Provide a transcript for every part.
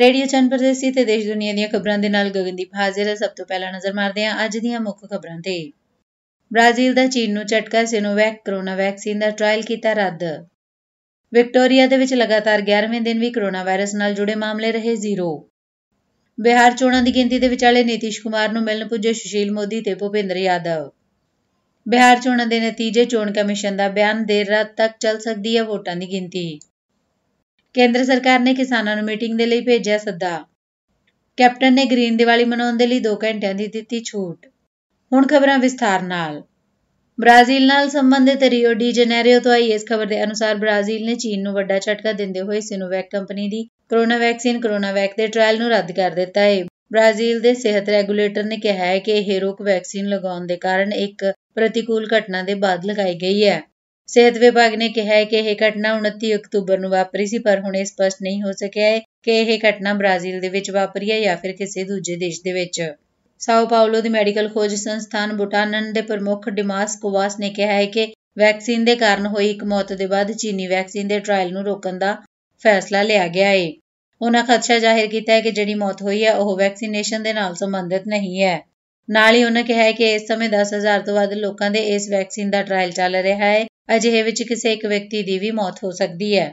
Radio ਚੰਪਰਦੇਸੀ ਤੇ ਦੇਸ਼ ਦੁਨੀਆ ਦੀਆਂ ਖਬਰਾਂ ਦੇ ਨਾਲ ਗਗਨਦੀਪ ਹਾਜ਼ਰ ਹੈ ਸਭ ਤੋਂ ਪਹਿਲਾਂ ਨਜ਼ਰ ਮਾਰਦੇ ਹਾਂ ਅੱਜ ਦੀਆਂ ਮੁੱਖ ਖਬਰਾਂ ਤੇ ਬ੍ਰਾਜ਼ੀਲ ਦਾ ਚੀਨ ਨੂੰ ਝਟਕਾ ਸਿਨੋਵੈਕ ਕਰੋਨਾ ਵੈਕਸੀਨ ਦਾ ਟ੍ਰਾਇਲ ਕੀਤਾ ਰੱਦ ਵਿਕਟੋਰੀਆ ਦੇ ਵਿੱਚ ਲਗਾਤਾਰ 11ਵੇਂ ਦਿਨ ਵੀ ਕਰੋਨਾ ਵਾਇਰਸ ਨਾਲ ਜੁੜੇ ਮਾਮਲੇ ਰਹੇ ਜ਼ੀਰੋ ਬਿਹਾਰ ਚੋਣਾਂ ਦੀ ਗਿਣਤੀ ਦੇ ਵਿਚਾਲੇ ਨੀਤੀਸ਼ ਕੁਮਾਰ ਨੂੰ ਮਿਲਣ ਪੁੱਜੇ ਸੁਸ਼ੀਲ ਮੋਦੀ ਤੇ ਭੁਪਿੰਦਰ ਯਾਦਵ ਬਿਹਾਰ ਚੋਣਾਂ ਦੇ ਨਤੀਜੇ ਚੋਣ ਕਮਿਸ਼ਨ ਦਾ ਬਿਆਨ ਦੇਰ ਰਾਤ ਤੱਕ ਚੱਲ ਸਕਦੀ ਹੈ ਵੋਟਾਂ ਦੀ ਗਿਣਤੀ ਕੇਂਦਰ ਸਰਕਾਰ ਨੇ ਕਿਸਾਨਾਂ ਨੂੰ ਮੀਟਿੰਗ ਦੇ ਲਈ ਭੇਜਿਆ ਸੱਦਾ ਕੈਪਟਨ ਨੇ ਗ੍ਰੀਨ ਦੀਵਾਲੀ ਮਨਾਉਣ ਦੇ ਲਈ 2 ਘੰਟਿਆਂ ਦੀ ਦਿੱਤੀ ਛੋਟ ਹੁਣ ਖਬਰਾਂ ਵਿਸਥਾਰ ਨਾਲ ਬ੍ਰਾਜ਼ੀਲ ਨਾਲ ਸੰਬੰਧਿਤ ਰਿਓ ਡੀ ਜਨੇਰੀਓ ਤੋਂ ਆਈ ਇਸ ਖਬਰ ਦੇ ਅਨੁਸਾਰ ਬ੍ਰਾਜ਼ੀਲ ਨੇ ਚੀਨ ਨੂੰ ਵੱਡਾ ਝਟਕਾ ਦਿੰਦੇ ਹੋਏ ਸਿਨੋਵੈਕ ਕੰਪਨੀ ਦੀ ਕੋਰੋਨਾ ਵੈਕਸੀਨ ਵੈਕ ਦੇ ਟ੍ਰਾਇਲ ਨੂੰ ਰੱਦ ਕਰ ਦਿੱਤਾ ਹੈ ਬ੍ਰਾਜ਼ੀਲ ਦੇ ਸਿਹਤ ਰੈਗੂਲੇਟਰ ਨੇ ਕਿਹਾ ਹੈ ਕਿ ਇਹ ਰੋਕ ਵੈਕਸੀਨ ਲਗਾਉਣ ਦੇ ਕਾਰਨ ਇੱਕ ਪ੍ਰਤੀਕੂਲ ਘਟਨਾ ਦੇ ਬਾਅਦ ਲਗਾਈ ਗਈ ਹੈ ਸਿਹਤ ਵਿਭਾਗ ਨੇ ਕਿਹਾ ਹੈ ਕਿ ਇਹ ਘਟਨਾ 29 ਅਕਤੂਬਰ ਨੂੰ ਵਾਪਰੀ ਸੀ ਪਰ ਹੁਣ ਇਹ ਸਪਸ਼ਟ ਨਹੀਂ ਹੋ ਸਕਿਆ ਹੈ ਕਿ ਇਹ ਘਟਨਾ ਬ੍ਰਾਜ਼ੀਲ ਦੇ ਵਿੱਚ ਵਾਪਰੀ ਹੈ ਜਾਂ ਫਿਰ ਕਿਸੇ ਦੂਜੇ ਦੇਸ਼ ਦੇ ਵਿੱਚ ਸਾਓ ਪਾਉਲੋ ਦੇ ਮੈਡੀਕਲ ਖੋਜ ਸੰਸਥਾਨ ਬੁਟਾਨਨ ਦੇ ਪ੍ਰਮੁੱਖ ਡਿਮਾਸ ਕੋਵਾਸ ਨੇ ਕਿਹਾ ਹੈ ਕਿ ਵੈਕਸੀਨ ਦੇ ਕਾਰਨ ਹੋਈ ਇੱਕ ਮੌਤ ਦੇ ਬਾਅਦ ਚੀਨੀ ਵੈਕਸੀਨ ਦੇ ਟ੍ਰਾਇਲ ਨੂੰ ਰੋਕਣ ਦਾ ਫੈਸਲਾ ਲਿਆ ਗਿਆ ਹੈ ਉਹਨਾਂ ਖਦਸ਼ਾ ਜ਼ਾਹਿਰ ਕੀਤਾ ਹੈ ਕਿ ਜਿਹੜੀ ਮੌਤ ਹੋਈ ਹੈ ਉਹ ਵੈਕਸੀਨੇਸ਼ਨ ਦੇ ਨਾਲ ਸੰਬੰਧਿਤ ਨਹੀਂ ਹੈ ਨਾਲ ਹੀ ਉਹਨਾਂ ਕਿਹਾ ਹੈ ਕਿ ਇਸ ਸਮੇਂ 10000 ਤੋਂ ਵੱਧ ਲੋਕਾਂ ਦੇ ਇਸ ਵੈਕਸੀਨ ਦਾ ਟ੍ਰਾਇਲ ਚੱਲ ਰਿਹਾ ਹੈ ਅਜਿਹੇ ਵਿੱਚ ਕਿਸੇ ਇੱਕ ਵਿਅਕਤੀ ਦੀ ਵੀ ਮੌਤ ਹੋ ਸਕਦੀ ਹੈ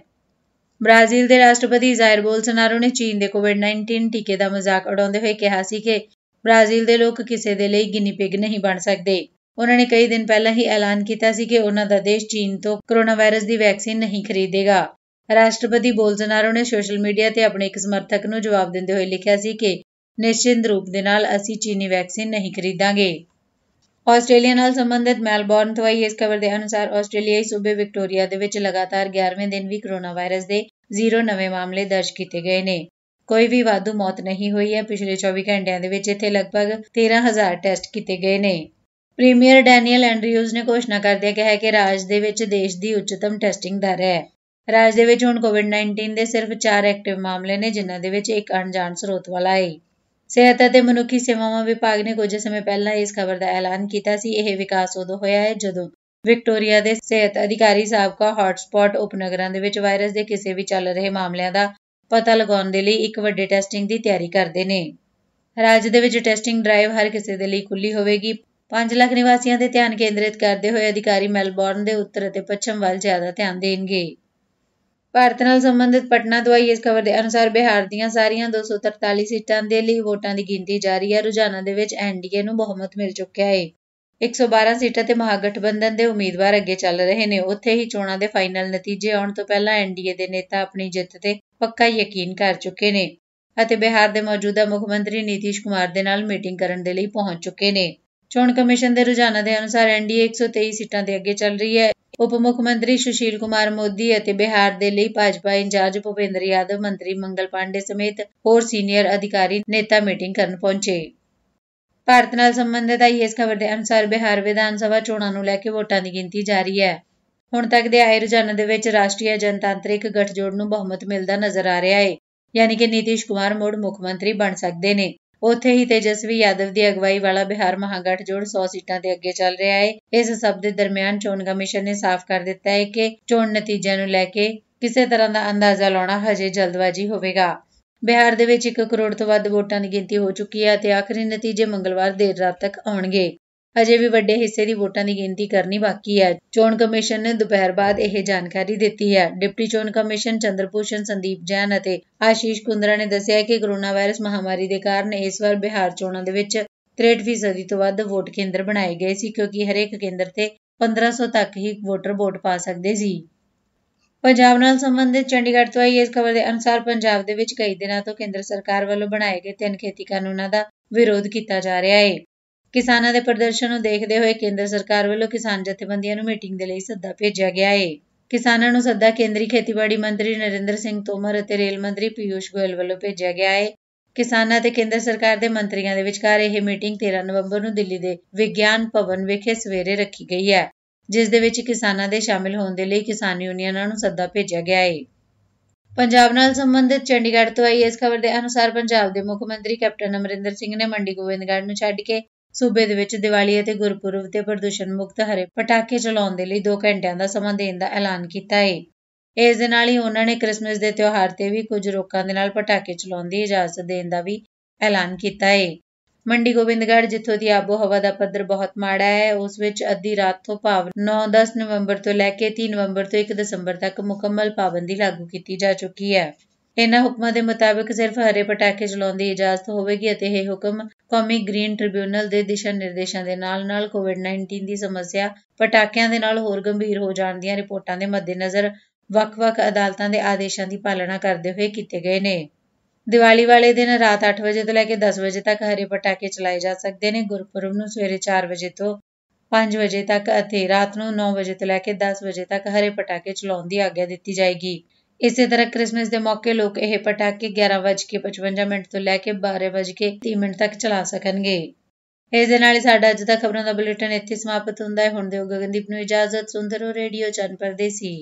ਬ੍ਰਾਜ਼ੀਲ ਦੇ ਰਾਸ਼ਟਰਪਤੀ ਜ਼ਾਇਰ ਬੋਲਸਨਾਰੋ ਨੇ ਚੀਨ ਦੇ ਕੋਵਿਡ-19 ਟੀਕੇ ਦਾ ਮਜ਼ਾਕ ਉਡਾਉਂਦੇ ਹੋਏ ਕਿਹਾ ਸੀ ਕਿ ਬ੍ਰਾਜ਼ੀਲ ਦੇ ਲੋਕ ਕਿਸੇ ਦੇ ਲਈ ਗਿਨੀ ਪਿਗ ਨਹੀਂ ਬਣ ਸਕਦੇ ਉਹਨਾਂ ਨੇ ਕਈ ਦਿਨ ਪਹਿਲਾਂ ਹੀ ਐਲਾਨ ਕੀਤਾ ਸੀ ਕਿ ਉਹਨਾਂ ਦਾ ਦੇਸ਼ ਚੀਨ ਤੋਂ ਕੋਰੋਨਾ ਵਾਇਰਸ ਦੀ ਵੈਕਸੀਨ ਨਹੀਂ ਖਰੀਦੇਗਾ ਰਾਸ਼ਟਰਪਤੀ ਬੋਲਸਨਾਰੋ ਨੇ ਸੋਸ਼ਲ ਮੀਡੀਆ ਤੇ ਆਪਣੇ ਇੱਕ ਸਮਰਥਕ ਨੂੰ ਜਵਾਬ ਦਿੰਦੇ ਹੋਏ ਲਿਖਿਆ ਸੀ ਕਿ ਨਿਸ਼ਚਿਤ ਰੂਪ ਦੇ ਨਾਲ ਅਸੀਂ ਚੀਨੀ ਵੈਕਸੀਨ ਨਹੀਂ ਖਰੀਦਾਂਗੇ ਆਸਟ੍ਰੇਲੀਆ ਨਾਲ ਸੰਬੰਧਿਤ ਮੈਲਬੌਰਨ ਤੋਂ ਆਈ ਇਸ ਖਬਰ ਦੇ ਅਨੁਸਾਰ ਆਸਟ੍ਰੇਲੀਆਈ ਸੂਬੇ ਵਿਕਟੋਰੀਆ ਦੇ ਵਿੱਚ ਲਗਾਤਾਰ 11ਵੇਂ ਦਿਨ ਵੀ ਕੋਰੋਨਾ ਵਾਇਰਸ ਦੇ 0 ਨਵੇਂ ਮਾਮਲੇ ਦਰਜ ਕੀਤੇ ਗਏ ਨੇ ਕੋਈ ਵੀ ਵਾਧੂ ਮੌਤ ਨਹੀਂ ਹੋਈ ਹੈ ਪਿਛਲੇ 24 ਘੰਟਿਆਂ ਦੇ ਵਿੱਚ ਇੱਥੇ ਲਗਭਗ 13000 ਟੈਸਟ ਕੀਤੇ ਗਏ ਨੇ ਪ੍ਰੀਮੀਅਰ ਡੈਨੀਅਲ ਐਂਡਰਿਊਜ਼ ਨੇ ਘੋਸ਼ਣਾ ਕਰਦਿਆਂ ਕਿਹਾ ਕਿ ਰਾਜ ਦੇ ਵਿੱਚ ਦੇਸ਼ ਦੀ ਉੱਚਤਮ ਟੈਸਟਿੰਗ ਦਰ ਹੈ ਰਾਜ ਦੇ ਵਿੱਚ ਹੁਣ ਕੋਵਿਡ-19 ਦੇ ਸਿਰਫ 4 ਐਕਟਿਵ ਮਾਮਲੇ ਨੇ ਜਿਨ੍ਹਾਂ ਦੇ ਵਿੱਚ ਇੱਕ ਅਣਜਾਣ ਸਰੋਤ ਵਾਲਾ ਹੈ ਸਿਹਤ ਅਤੇ ਮਨੁੱਖੀ ਸੇਵਾਵਾਂ ਵਿਭਾਗ ਨੇ ਕੁਝ ਸਮੇਂ ਪਹਿਲਾਂ ਇਸ ਖਬਰ ਦਾ ਐਲਾਨ ਕੀਤਾ ਸੀ ਇਹ ਵਿਕਾਸ ਉਦੋਂ ਹੋਇਆ ਹੈ ਜਦੋਂ ਵਿਕਟੋਰੀਆ ਦੇ ਸਿਹਤ ਅਧਿਕਾਰੀ ਸਾਬਕਾ ਹੌਟਸਪੌਟ ਉਪਨਗਰਾਂ ਦੇ ਵਿੱਚ ਵਾਇਰਸ ਦੇ ਕਿਸੇ ਵੀ ਚੱਲ ਰਹੇ ਮਾਮਲਿਆਂ ਦਾ ਪਤਾ ਲਗਾਉਣ ਦੇ ਲਈ ਇੱਕ ਵੱਡੇ ਟੈਸਟਿੰਗ ਦੀ ਤਿਆਰੀ ਕਰਦੇ ਨੇ ਰਾਜ ਦੇ ਵਿੱਚ ਟੈਸਟਿੰਗ ਡਰਾਈਵ ਹਰ ਕਿਸੇ ਦੇ ਲਈ ਖੁੱਲੀ ਹੋਵੇਗੀ 5 ਲੱਖ ਨਿਵਾਸੀਆਂ ਦੇ ਧਿਆਨ ਕੇਂਦਰਿਤ ਕਰਦੇ ਹੋਏ ਅਧਿਕਾਰੀ ਮੈਲਬੌਰਨ ਦੇ ਉੱਤਰ ਅਤੇ ਪੱਛਮ ਵੱਲ ਜ਼ਿਆਦਾ ਧਿਆਨ ਦੇਣਗੇ ਭਾਰਤ ਨਾਲ ਸੰਬੰਧਿਤ ਪਟਨਾ ਤੋਂ ਆਈ ਇਸ ਖਬਰ ਦੇ ਅਨੁਸਾਰ ਬਿਹਾਰ ਦੀਆਂ ਸਾਰੀਆਂ 243 ਸੀਟਾਂ ਦੇ ਲਈ ਵੋਟਾਂ ਦੀ ਗਿਣਤੀ ਜਾਰੀ ਹੈ ਰੁਝਾਨਾਂ ਦੇ ਵਿੱਚ ਐਨਡੀਏ ਨੂੰ ਬਹੁਮਤ ਮਿਲ ਚੁੱਕਿਆ ਹੈ 112 ਸੀਟਾਂ ਤੇ ਮਹਾਗਠਬੰਧਨ ਦੇ ਉਮੀਦਵਾਰ ਅੱਗੇ ਚੱਲ ਰਹੇ ਨੇ ਉੱਥੇ ਹੀ ਚੋਣਾਂ ਦੇ ਫਾਈਨਲ ਨਤੀਜੇ ਆਉਣ ਤੋਂ ਪਹਿਲਾਂ ਐਨਡੀਏ ਦੇ ਨੇਤਾ ਆਪਣੀ ਜਿੱਤ ਤੇ ਪੱਕਾ ਯਕੀਨ ਕਰ ਚੁੱਕੇ ਨੇ ਅਤੇ ਬਿਹਾਰ ਦੇ ਮੌਜੂਦਾ ਮੁੱਖ ਮੰਤਰੀ ਨੀਤੀਸ਼ ਕੁਮਾਰ ਦੇ ਨਾਲ ਮੀਟਿੰਗ ਕਰਨ ਦੇ ਲਈ ਪਹੁੰਚ ਚੁੱਕੇ ਨੇ ਚੋਣ ਕਮਿਸ਼ਨ ਦੇ ਰੁਝਾਨਾਂ ਦੇ ਅਨੁਸਾਰ ਐਨਡੀਏ 123 ਸੀਟਾਂ ਦੇ ਅੱਗੇ ਚੱਲ ਰਹੀ ਹੈ ਉਪ ਮੁੱਖ ਮੰਤਰੀ ਸੁਸ਼ੀਲ ਕੁਮਾਰ ਮੋਦੀ ਅਤੇ ਬਿਹਾਰ ਦੇ ਲਈ ਭਾਜਪਾ ਇੰਚਾਰਜ ਭੁਪਿੰਦਰ ਯਾਦਵ ਮੰਤਰੀ ਮੰਗਲ ਪਾਂਡੇ ਸਮੇਤ ਹੋਰ ਸੀਨੀਅਰ ਅਧਿਕਾਰੀ ਨੇਤਾ ਮੀਟਿੰਗ ਕਰਨ ਪਹੁੰਚੇ ਭਾਰਤ ਨਾਲ ਸੰਬੰਧਿਤ ਆਈਐਸ ਖਬਰ ਦੇ ਅਨੁਸਾਰ ਬਿਹਾਰ ਵਿਧਾਨ ਸਭਾ ਚੋਣਾਂ ਨੂੰ ਲੈ ਕੇ ਵੋਟਾਂ ਦੀ ਗਿਣਤੀ ਜਾਰੀ ਹੈ ਹੁਣ ਤੱਕ ਦੇ ਆਏ ਰੁਝਾਨਾਂ ਦੇ ਵਿੱਚ ਰਾਸ਼ਟਰੀ ਜਨਤਾਂਤਰਿਕ ਗਠਜੋੜ ਨੂੰ ਬਹੁਮਤ ਮਿਲਦਾ ਨਜ਼ਰ ਆ ਰਿਹਾ ਹੈ ਯਾਨੀ ਕਿ ਨੀਤੀਸ਼ ਕੁਮਾਰ ਮੋੜ ਮੁੱਖ ਮੰਤਰੀ ਬਣ ਸਕਦੇ ਨੇ ਉੱਥੇ ਹੀ ਤੇਜਸਵੀ ਯਾਦਵ ਦੀ ਅਗਵਾਈ ਵਾਲਾ ਬਿਹਾਰ ਮਹਾਗਠ ਜੋੜ 100 ਸੀਟਾਂ ਦੇ ਅੱਗੇ ਚੱਲ ਰਿਹਾ ਹੈ ਇਸ ਸਭ ਦੇ ਦਰਮਿਆਨ ਚੋਣ ਕਮਿਸ਼ਨ ਨੇ ਸਾਫ਼ ਕਰ ਦਿੱਤਾ ਹੈ ਕਿ ਚੋਣ ਨਤੀਜਿਆਂ ਨੂੰ ਲੈ ਕੇ ਕਿਸੇ ਤਰ੍ਹਾਂ ਦਾ ਅੰਦਾਜ਼ਾ ਲਾਉਣਾ ਹਜੇ ਜਲਦਬਾਜ਼ੀ ਹੋਵੇਗਾ ਬਿਹਾਰ ਦੇ ਵਿੱਚ 1 ਕਰੋੜ ਤੋਂ ਵੱਧ ਵੋਟਾਂ ਦੀ ਗਿਣਤੀ ਹੋ ਚੁੱਕੀ ਹੈ ਅਤੇ ਆਖਰੀ ਨਤੀਜੇ ਮੰਗਲਵਾਰ ਦੇਰ ਰਾਤ ਤੱਕ ਆਉਣਗੇ ਅਜੇ ਵੀ ਵੱਡੇ ਹਿੱਸੇ ਦੀ ਵੋਟਾਂ ਦੀ ਗਿਣਤੀ ਕਰਨੀ ਬਾਕੀ ਹੈ ਚੋਣ ਕਮਿਸ਼ਨ ਨੇ ਦੁਪਹਿਰ ਬਾਅਦ ਇਹ ਜਾਣਕਾਰੀ ਦਿੱਤੀ ਹੈ ਡਿਪਟੀ ਚੋਣ ਕਮਿਸ਼ਨ ਚੰਦਰਪੂਸ਼ਨ ਸੰਦੀਪ ਜੈਨ ਅਤੇ ਆਸ਼ੀਸ਼ ਕੁੰਦਰਾ ਨੇ ਦੱਸਿਆ ਕਿ ਕਰੋਨਾ ਵਾਇਰਸ ਮਹਾਮਾਰੀ ਦੇ ਕਾਰਨ ਇਸ ਵਾਰ ਬਿਹਾਰ ਚੋਣਾਂ ਦੇ ਵਿੱਚ 63% ਤੋਂ ਵੱਧ ਵੋਟ ਕੇਂਦਰ ਬਣਾਏ ਗਏ ਸੀ ਕਿਉਂਕਿ ਹਰੇਕ ਕੇਂਦਰ ਤੇ 1500 ਤੱਕ ਹੀ ਵੋਟਰ ਵੋਟ ਪਾ ਸਕਦੇ ਸੀ ਪੰਜਾਬ ਨਾਲ ਸੰਬੰਧਿਤ ਚੰਡੀਗੜ੍ਹ ਤੋਂ ਆਈ ਇਸ ਖਬਰ ਦੇ ਅਨੁਸਾਰ ਪੰਜਾਬ ਦੇ ਵਿੱਚ ਕਈ ਦਿਨਾਂ ਤੋਂ ਕੇਂਦਰ ਸਰਕਾਰ ਵੱਲੋਂ ਬਣਾਏ ਗਏ ਤਿੰਨ ਖੇਤੀ ਕਾਨੂੰਨਾਂ ਦਾ ਵਿਰੋਧ ਕੀਤਾ ਜਾ ਰਿਹਾ ਹੈ ਕਿਸਾਨਾਂ ਦੇ ਪ੍ਰਦਰਸ਼ਨ ਨੂੰ ਦੇਖਦੇ ਹੋਏ ਕੇਂਦਰ ਸਰਕਾਰ ਵੱਲੋਂ ਕਿਸਾਨ ਜਥੇਬੰਦੀਆਂ ਨੂੰ ਮੀਟਿੰਗ ਦੇ ਲਈ ਸੱਦਾ ਭੇਜਿਆ ਗਿਆ ਹੈ ਕਿਸਾਨਾਂ ਨੂੰ ਸੱਦਾ ਕੇਂਦਰੀ ਖੇਤੀਬਾੜੀ ਮੰਤਰੀ ਨਰਿੰਦਰ ਸਿੰਘ ਤੋਮਰ ਅਤੇ ਰੇਲ ਮੰਤਰੀ ਪੀਯੂਸ਼ ਗੋਇਲ ਵੱਲੋਂ ਭੇਜਿਆ ਗਿਆ ਹੈ ਕਿਸਾਨਾਂ ਤੇ ਕੇਂਦਰ ਸਰਕਾਰ ਦੇ ਮੰਤਰੀਆਂ ਦੇ ਵਿਚਕਾਰ ਇਹ ਮੀਟਿੰਗ 13 ਨਵੰਬਰ ਨੂੰ ਦਿੱਲੀ ਦੇ ਵਿਗਿਆਨ ਭਵਨ ਵਿਖੇ ਸਵੇਰੇ ਰੱਖੀ ਗਈ ਹੈ ਜਿਸ ਦੇ ਵਿੱਚ ਕਿਸਾਨਾਂ ਦੇ ਸ਼ਾਮਿਲ ਹੋਣ ਦੇ ਲਈ ਕਿਸਾਨ ਯੂਨੀਅਨਾਂ ਨੂੰ ਸੱਦਾ ਭੇਜਿਆ ਗਿਆ ਹੈ ਪੰਜਾਬ ਨਾਲ ਸੰਬੰਧਿਤ ਚੰਡੀਗੜ੍ਹ ਤੋਂ ਆਈ ਇਸ ਖਬਰ ਦੇ ਅਨੁਸਾਰ ਪੰਜਾਬ ਦੇ ਮੁੱਖ ਮੰਤਰੀ ਕੈਪਟਨ ਅਮਰਿੰਦਰ ਸਿੰਘ ਨੇ ਮੰਡੀ ਗੋਬਿੰਦਗੜ੍ਹ ਨੂੰ ਛੱਡ ਕੇ ਸੂਬੇ ਦੇ ਵਿੱਚ ਦੀਵਾਲੀ ਅਤੇ ਗੁਰਪੁਰਬ ਤੇ ਪ੍ਰਦੂਸ਼ਣ ਮੁਕਤ ਹਰੇ ਪਟਾਕੇ ਚਲਾਉਣ ਦੇ ਲਈ 2 ਘੰਟਿਆਂ ਦਾ ਸਮਾਂ ਦੇਣ ਦਾ ਐਲਾਨ ਕੀਤਾ ਹੈ ਇਸ ਦੇ ਨਾਲ ਹੀ ਉਹਨਾਂ ਨੇ ਕ੍ਰਿਸਮਸ ਦੇ ਤਿਉਹਾਰ ਤੇ ਵੀ ਕੁਝ ਰੋਕਾਂ ਦੇ ਨਾਲ ਪਟਾਕੇ ਚਲਾਉਣ ਦੀ ਇਜਾਜ਼ਤ ਦੇਣ ਦਾ ਵੀ ਐਲਾਨ ਕੀਤਾ ਹੈ ਮੰਡੀ ਗੋਬਿੰਦਗੜ ਜਿੱਥੋਂ ਦੀ ਆਬੋ ਹਵਾ ਦਾ ਪੱਧਰ ਬਹੁਤ ਮਾੜਾ ਹੈ ਉਸ ਵਿੱਚ ਅੱਧੀ ਰਾਤ ਤੋਂ ਭਾਵ 9-10 ਨਵੰਬਰ ਤੋਂ ਲੈ ਕੇ 3 ਨਵੰਬਰ ਤੋਂ 1 ਦਸੰਬਰ ਤੱਕ ਮੁਕੰਮਲ ਪਾਬੰਦੀ ਲਾਗੂ ਕੀਤੀ ਜਾ ਚੁੱਕੀ ਹੈ ਇਹਨਾਂ ਹੁਕਮਾਂ ਦੇ ਮੁਤਾਬਕ ਸਿਰਫ ਹਰੇ ਪਟਾਕੇ ਚਲਾਉਣ ਦੀ ਇਜਾਜ਼ਤ ਹੋਵੇਗੀ ਅਤੇ ਇਹ ਹੁਕਮ ਕੌਮੀ ਗ੍ਰੀਨ ਟ੍ਰਿਬਿਊਨਲ ਦੇ ਦਿਸ਼ਾ ਨਿਰਦੇਸ਼ਾਂ ਦੇ ਨਾਲ-ਨਾਲ ਕੋਵਿਡ-19 ਦੀ ਸਮੱਸਿਆ ਪਟਾਕਿਆਂ ਦੇ ਨਾਲ ਹੋਰ ਗੰਭੀਰ ਹੋ ਜਾਣ ਦੀਆਂ ਰਿਪੋਰਟਾਂ ਦੇ ਮੱਦੇਨਜ਼ਰ ਵੱਖ-ਵੱਖ ਅਦਾਲਤਾਂ ਦੇ ਆਦੇਸ਼ਾਂ ਦੀ ਪਾਲਣਾ ਕਰਦੇ ਹੋਏ ਕੀਤੇ ਗਏ ਨੇ। ਦੀਵਾਲੀ ਵਾਲੇ ਦਿਨ ਰਾਤ 8 ਵਜੇ ਤੋਂ ਲੈ ਕੇ 10 ਵਜੇ ਤੱਕ ਹਰੇ ਪਟਾਕੇ ਚਲਾਏ ਜਾ ਸਕਦੇ ਨੇ। ਗੁਰਪੁਰਬ ਨੂੰ ਸਵੇਰੇ 4 ਵਜੇ ਤੋਂ 5 ਵਜੇ ਤੱਕ ਅਤੇ ਰਾਤ ਨੂੰ 9 ਵਜੇ ਤੋਂ ਲੈ ਕੇ 10 ਵਜੇ ਤੱਕ ਹਰੇ ਪਟਾਕੇ ਚਲਾਉਣ ਦੀ ਆਗਿਆ ਦਿੱਤੀ ਜਾਏਗੀ। ਇਸੇ ਤਰ੍ਹਾਂ ਕ੍ਰਿਸਮਸ ਦੇ ਮੌਕੇ ਲੋਕ ਇਹ ਪਟਾਕੇ 11:55 ਮਿੰਟ ਤੋਂ ਲੈ ਕੇ 12:30 ਮਿੰਟ ਤੱਕ ਚਲਾ ਸਕਣਗੇ ਇਸ ਦੇ ਨਾਲ ਹੀ ਸਾਡਾ ਅੱਜ ਦਾ ਖਬਰਾਂ ਦਾ ਬੁਲੇਟਿਨ ਇੱਥੇ ਸਮਾਪਤ ਹੁੰਦਾ ਹੈ ਹੁਣ ਦਿਓ ਗਗਨਦੀਪ ਨੂੰ ਇਜਾਜ਼ਤ ਸੁੰਦਰ ਰੇਡੀਓ ਚੰਨ ਪਰਦੇਸੀ